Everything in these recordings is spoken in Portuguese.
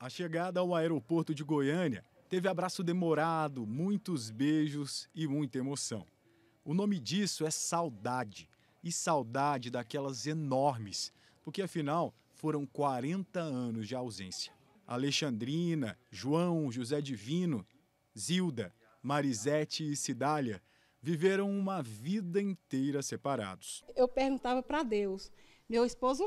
A chegada ao aeroporto de Goiânia teve abraço demorado, muitos beijos e muita emoção. O nome disso é saudade, e saudade daquelas enormes, porque afinal foram 40 anos de ausência. Alexandrina, João, José Divino, Zilda, Marisete e Cidália viveram uma vida inteira separados. Eu perguntava para Deus. Meu esposo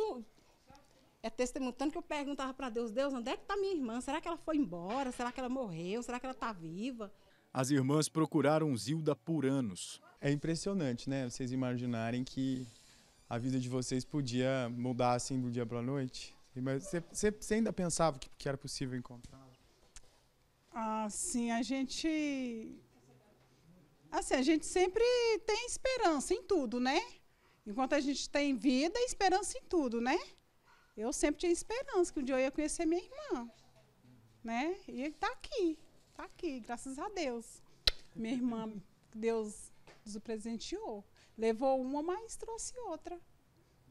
é testemunho. Tanto que eu perguntava para Deus, Deus, onde é que está minha irmã? Será que ela foi embora? Será que ela morreu? Será que ela está viva? As irmãs procuraram Zilda por anos. É impressionante, né? Vocês imaginarem que a vida de vocês podia mudar assim do dia para a noite. Mas você, você ainda pensava que, que era possível encontrá-la? Ah, sim, a gente. Assim, a gente sempre tem esperança em tudo, né? Enquanto a gente tem vida, esperança em tudo, né? Eu sempre tinha esperança que um dia eu ia conhecer minha irmã. Né? E está aqui. Está aqui, graças a Deus. Minha irmã, Deus nos presenteou. Levou uma, mas trouxe outra.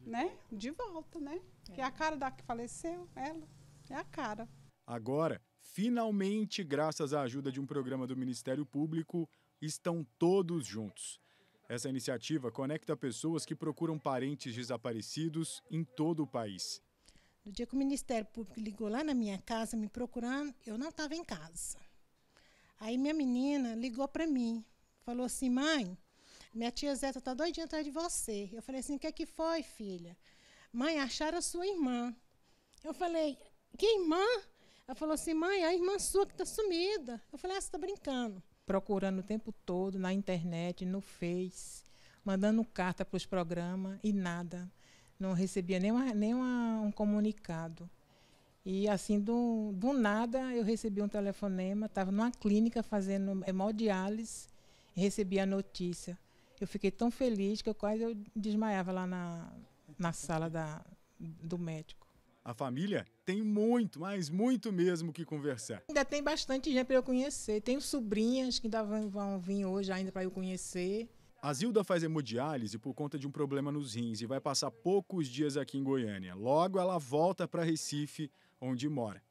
Né? De volta, né? É. Que é a cara da que faleceu, ela. É a cara. Agora, finalmente, graças à ajuda de um programa do Ministério Público, estão todos juntos. Essa iniciativa conecta pessoas que procuram parentes desaparecidos em todo o país. No dia que o Ministério Público ligou lá na minha casa me procurando, eu não estava em casa. Aí minha menina ligou para mim, falou assim: mãe, minha tia Zeta está doidinha atrás de você. Eu falei assim: o que, é que foi, filha? Mãe, acharam a sua irmã. Eu falei: que irmã? Ela falou assim: mãe, a irmã sua que está sumida. Eu falei: ah, você está brincando. Procurando o tempo todo na internet, no Face, mandando carta para os programas e nada não recebia nenhuma, nenhuma um comunicado. E assim, do, do nada, eu recebi um telefonema, estava numa clínica fazendo é, hemodiálise, e recebi a notícia. Eu fiquei tão feliz que eu quase eu desmaiava lá na, na sala da, do médico. A família tem muito, mas muito mesmo que conversar. Ainda tem bastante gente para eu conhecer. Tenho sobrinhas que ainda vão, vão vir hoje ainda para eu conhecer. A Zilda faz hemodiálise por conta de um problema nos rins e vai passar poucos dias aqui em Goiânia. Logo, ela volta para Recife, onde mora.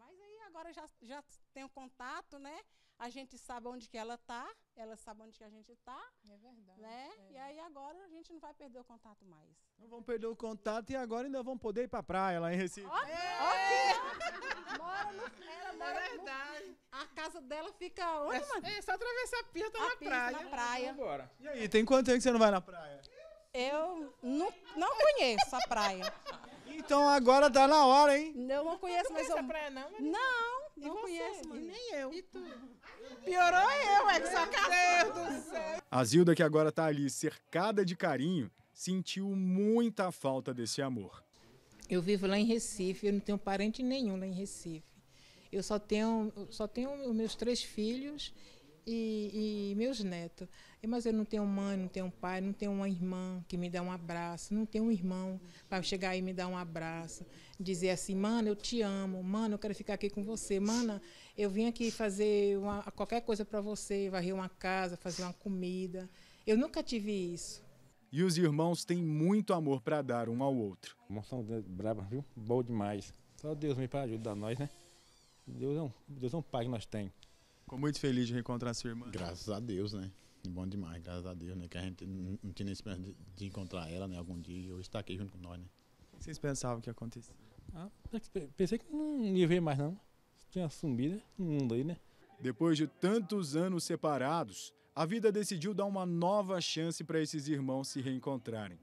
Mas aí agora já, já tem o contato, né? A gente sabe onde que ela tá, ela sabe onde que a gente tá. É verdade. Né? É. E aí agora a gente não vai perder o contato mais. Não vão perder o contato e agora ainda vão poder ir para praia lá em Recife. Oh, ela é verdade. No, a casa dela fica onde, é, mano? É só atravessar a pista a na pista, praia. Na praia. E aí, tem quanto tempo que você não vai na praia? Eu não, não conheço a praia. Então agora tá na hora, hein? Eu não conheço, mas eu. Praia, não, Marisa? não, e não você? conheço, mano. E nem eu. E tu? Piorou eu, é que só Deus do céu. A Zilda, que agora tá ali cercada de carinho, sentiu muita falta desse amor. Eu vivo lá em Recife, eu não tenho parente nenhum lá em Recife. Eu só tenho, só tenho meus três filhos e, e, meus netos. Mas eu não tenho mãe, não tenho pai, não tenho uma irmã que me dá um abraço, não tenho um irmão para chegar aí e me dar um abraço, dizer assim, mano, eu te amo, mano, eu quero ficar aqui com você, mana, eu vim aqui fazer uma, qualquer coisa para você, varrer uma casa, fazer uma comida. Eu nunca tive isso e os irmãos têm muito amor para dar um ao outro. Moção é braba, viu? Bom demais. Só Deus me para ajudar nós, né? Deus é um, Deus é um pai que nós temos. Ficou muito feliz de reencontrar sua irmã. Graças a Deus, né? Bom demais, graças a Deus, né? Que a gente não tinha esperança de, de encontrar ela, né? Algum dia, hoje está aqui junto com nós, né? O que vocês pensavam que ia acontecer? Ah, é pensei que não ia ver mais, não. Tinha sumido no né? mundo aí, né? Depois de tantos anos separados, a vida decidiu dar uma nova chance para esses irmãos se reencontrarem.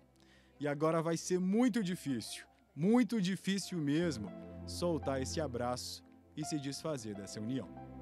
E agora vai ser muito difícil, muito difícil mesmo, soltar esse abraço e se desfazer dessa união.